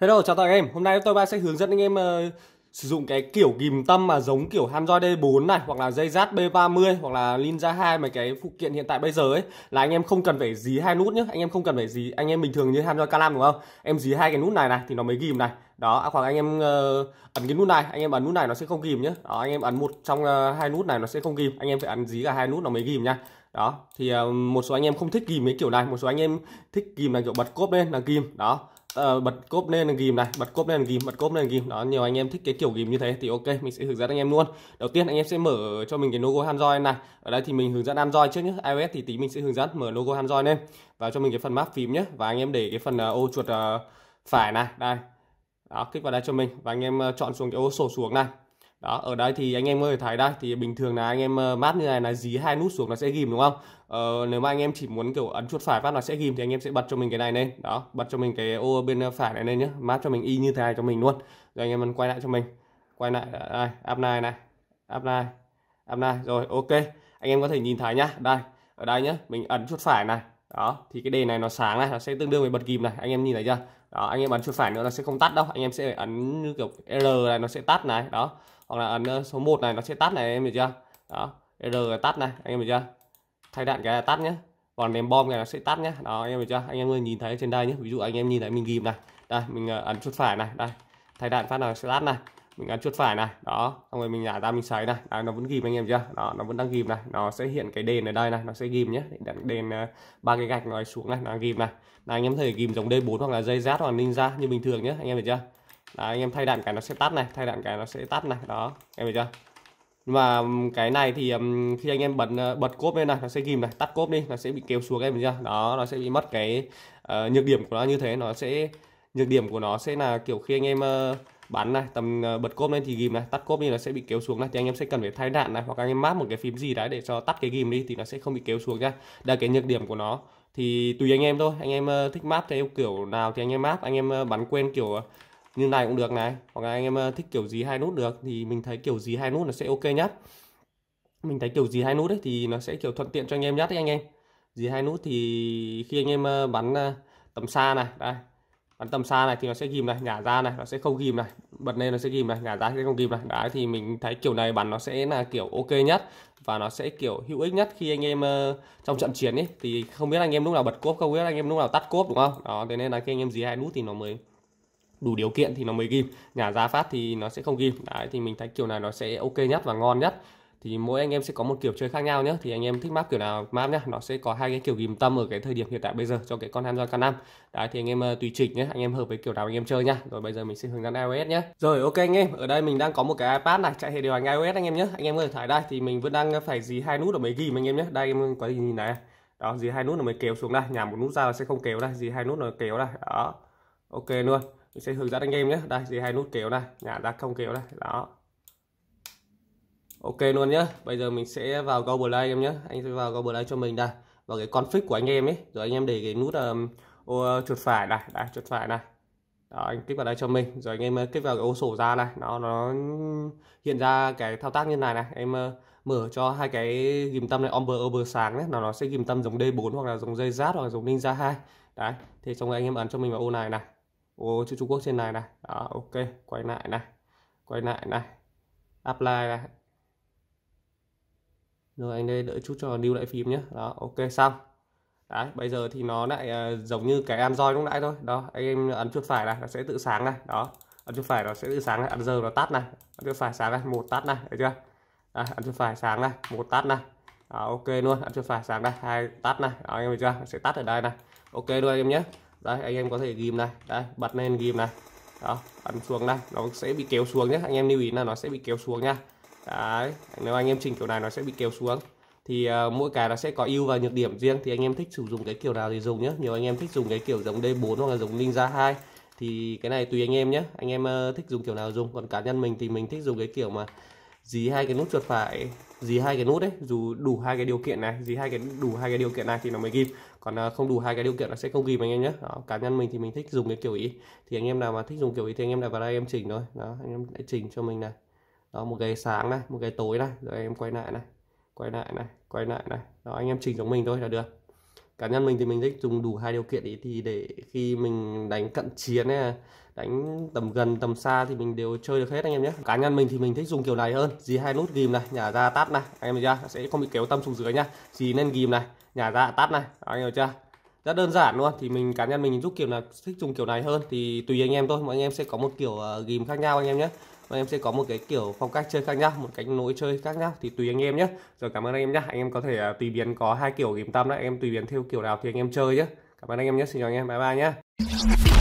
Hello, chào toàn anh em. Hôm nay tôi ba sẽ hướng dẫn anh em uh, sử dụng cái kiểu ghim tâm mà giống kiểu Hamjoy D4 này hoặc là dây rát B30 hoặc là Ninja 2 mà cái phụ kiện hiện tại bây giờ ấy là anh em không cần phải dí hai nút nhé anh em không cần phải dí anh em bình thường như Hamjoy K5 đúng không? Em dí hai cái nút này này thì nó mới ghim này. Đó, à, khoảng anh em uh, ấn cái nút này, anh em ấn nút này nó sẽ không ghim nhé. Đó, anh em ấn một trong uh, hai nút này nó sẽ không ghim. Anh em phải ấn dí cả hai nút nó mới ghim nha. đó thì uh, một số anh em không thích ghim mấy kiểu này một số anh em thích ghim là kiểu bật cốp lên là ghim đó uh, bật cốp lên ghim này bật cốp lên ghim bật cốp lên ghim đó nhiều anh em thích cái kiểu ghim như thế thì ok mình sẽ hướng dẫn anh em luôn đầu tiên anh em sẽ mở cho mình cái logo Android này ở đây thì mình hướng dẫn Android trước nhé iOS thì tí mình sẽ hướng dẫn mở logo Android lên vào cho mình cái phần map phím nhé và anh em để cái phần uh, ô chuột uh, phải này đây đó kích vào đây cho mình và anh em uh, chọn xuống cái ô sổ xuống này đó ở đây thì anh em có thể thấy đây thì bình thường là anh em ờ, mát như này là dí hai nút xuống nó sẽ ghim đúng không ờ, nếu mà anh em chỉ muốn kiểu ấn chuột phải phát nó sẽ ghim thì anh em sẽ bật cho mình cái này lên đó bật cho mình cái ô bên ờ, phải này lên nhé mát cho mình y như thế này cho mình luôn rồi anh em quay lại cho mình quay lại ờ, đây apply này apply apply rồi ok anh em có thể nhìn thấy nhá đây ở đây nhá mình ấn chuột phải này đó thì cái đề này nó sáng này nó sẽ tương đương với bật kìm này anh em nhìn thấy chưa đó anh em ấn chuột phải nữa nó sẽ không tắt đâu anh em sẽ ấn như kiểu l này nó sẽ tắt này đó hoặc là ấn ờ, số 1 này nó sẽ tắt này em hiểu chưa đó r tắt này anh em hiểu chưa thay đạn cái là tắt nhé còn ném bom này nó sẽ tắt nhé đó anh em hiểu chưa anh em người nhìn thấy trên đây nhé ví dụ anh em nhìn thấy mình ghim này đây mình ờ, ấn chuột phải này đây thay đạn phát nào sẽ tắt này mình ấn chuột phải này đó xong rồi mình nhả ra mình sấy này đó, nó vẫn ghim anh em chưa đó nó vẫn đang ghim này nó sẽ hiện cái đèn ở đây này nó sẽ ghim nhé đèn đèn ờ, ba cái gạch nó xuống này nó ghim này là anh em thấy ghim giống D4 hoặc là dây rát hoặc là ninja như bình thường nhé anh em hiểu chưa Đấy, anh em thay đạn cái nó sẽ tắt này thay đạn cái nó sẽ tắt này đó em thấy chưa mà cái này thì khi anh em bật ờ, bật cốp lên này nó sẽ ghim này tắt cốp đi nó sẽ bị kéo xuống em thấy chưa đó nó sẽ bị mất cái uh, nhược điểm của nó như thế nó sẽ nhược điểm của nó sẽ là kiểu khi anh em uh, bắn này tầm uh, bật cốp lên thì ghim này tắt cốp đi nó sẽ bị kéo xuống này thì anh em sẽ cần phải thay đạn này hoặc anh em mát một cái phím gì đấy để cho tắt cái ghim đi thì nó sẽ không bị kéo xuống ra đây là cái nhược điểm của nó thì tùy anh em thôi anh em uh, thích mát theo kiểu nào thì anh em mát anh em uh, bắn quen kiểu uh, như này cũng được này hoặc là anh em ờ, thích kiểu gì hai nút được thì mình thấy kiểu gì hai nút là sẽ ok nhất mình thấy kiểu gì hai nút đấy thì nó sẽ kiểu thuận tiện cho anh em nhất đấy anh em gì hai nút thì khi anh em ờ, bắn ờ, tầm xa này đây bắn tầm xa này thì nó sẽ ghim này ngả ra này nó sẽ không ghim này bật lên nó sẽ ghim này ngả ra sẽ không ghim này đấy thì mình thấy kiểu này bắn nó sẽ là kiểu ok nhất và nó sẽ kiểu hữu ích nhất khi anh em trong trận chiến ấy thì không biết anh em lúc nào bật cốp không biết anh em lúc nào tắt cốp đúng không đó thế nên là khi anh em gì hai nút thì nó mới đủ điều kiện thì nó mới ghim nhà ra phát thì nó sẽ không ghim đấy thì mình thấy kiểu này nó sẽ ok nhất và ngon nhất thì mỗi anh em sẽ có một kiểu chơi khác nhau nhé thì anh em thích map kiểu nào map nhá nó sẽ có hai cái kiểu ghim tâm ở cái thời điểm hiện tại bây giờ cho cái con Hanzo K5 đấy thì anh em ờ, tùy chỉnh nhé anh em hợp với kiểu nào anh em chơi nhá rồi bây giờ mình sẽ hướng dẫn iOS nhé rồi ok anh em ở đây mình đang có một cái iPad này chạy hệ điều hành iOS anh em nhé anh em ơi thoải đây thì mình vẫn đang phải dí hai nút ở mấy ghim anh em nhé đây em có gì nhìn này đó dí hai nút là mới kéo xuống đây nhà một nút ra là sẽ không kéo đây dí hai nút là kéo đây đó ok luôn mình sẽ hướng dẫn anh em nhé đây dưới hai nút kéo này nhả ra không kéo này đó ok luôn nhé bây giờ mình sẽ vào go play em nhé anh sẽ vào go play cho mình đây vào cái config của anh em ấy rồi anh em để cái nút um, ô, chuột phải này đây chuột phải này đó, anh kích vào đây cho mình rồi anh em ờ, kích vào cái ô sổ ra này nó nó hiện ra cái thao tác như này này em ờ, mở cho hai cái ghim tâm này omber over sáng đấy là nó sẽ ghim tâm giống D4 hoặc là giống dây rát hoặc là giống ninja 2 đấy thì xong rồi anh em ấn cho mình vào ô này này ô chữ Trung Quốc trên này này đó ok quay lại này quay lại này apply này rồi anh đây đợi chút cho lưu lại phím nhé đó ok xong Đấy, bây giờ thì nó lại uh, giống như cái Android lúc nãy thôi. Đó, anh em ấn chuột phải này, nó sẽ tự sáng này. Đó, ấn chuột phải nó sẽ tự sáng này, ấn giờ nó tắt này. Ấn chuột phải sáng này, một tắt này, thấy chưa? Đấy, ấn chuột phải sáng này, một tắt này. Đó, ok luôn, ấn chuột phải sáng này, hai tắt này. Đó, anh em thấy chưa? sẽ tắt ở đây này. Ok luôn anh em nhé đây anh em có thể ghim này đây bật lên ghim này đó bắn xuống đây nó sẽ bị kéo xuống nhé anh em lưu ý là nó sẽ bị kéo xuống nha đấy nếu anh em chỉnh kiểu này nó sẽ bị kéo xuống thì uh, mỗi cái nó sẽ có ưu và nhược điểm riêng thì anh em thích sử dụng cái kiểu nào thì dùng nhé nhiều anh em thích dùng cái kiểu giống D4 hoặc là giống Ninja 2 thì cái này tùy anh em nhé anh em uh, thích dùng kiểu nào dùng còn cá nhân mình thì mình thích dùng cái kiểu mà dí hai cái nút chuột phải dí hai cái nút đấy dù đủ hai cái điều kiện này dí hai cái đủ hai cái điều kiện này thì nó mới ghi. còn à, không đủ hai cái điều kiện nó sẽ không ghim anh em nhé cá nhân mình thì mình thích dùng cái kiểu ý thì anh em nào mà thích dùng kiểu ý thì anh em nào vào đây em chỉnh thôi đó anh em đã chỉnh cho mình này đó một cái sáng này một cái tối này rồi em quay lại này quay lại này quay lại này đó anh em chỉnh cho mình thôi là được cá nhân mình thì mình thích dùng đủ hai điều kiện ấy thì để khi mình đánh cận chiến hay đánh tầm gần tầm xa thì mình đều chơi được hết anh em nhé cá nhân mình thì mình thích dùng kiểu này hơn dì hai nút ghim này nhả ra tát này anh em thấy chưa sẽ không bị kéo tâm xuống dưới nhá dì lên ghim này nhả ra tát này anh em thấy chưa rất đơn giản luôn thì mình cá nhân mình giúp kiểu là thích dùng kiểu này hơn thì tùy anh em thôi mọi anh em sẽ có một kiểu ờ, ghim khác nhau anh em nhé mọi anh em sẽ có một cái kiểu phong cách chơi khác nhau một cánh nối chơi khác nhau thì tùy anh em nhé rồi cảm ơn anh em nhé anh em có thể ờ, tùy biến có hai kiểu ghim tâm đấy anh em tùy biến theo kiểu nào thì anh em chơi nhé cảm ơn anh em nhé xin chào anh em bye bye nhé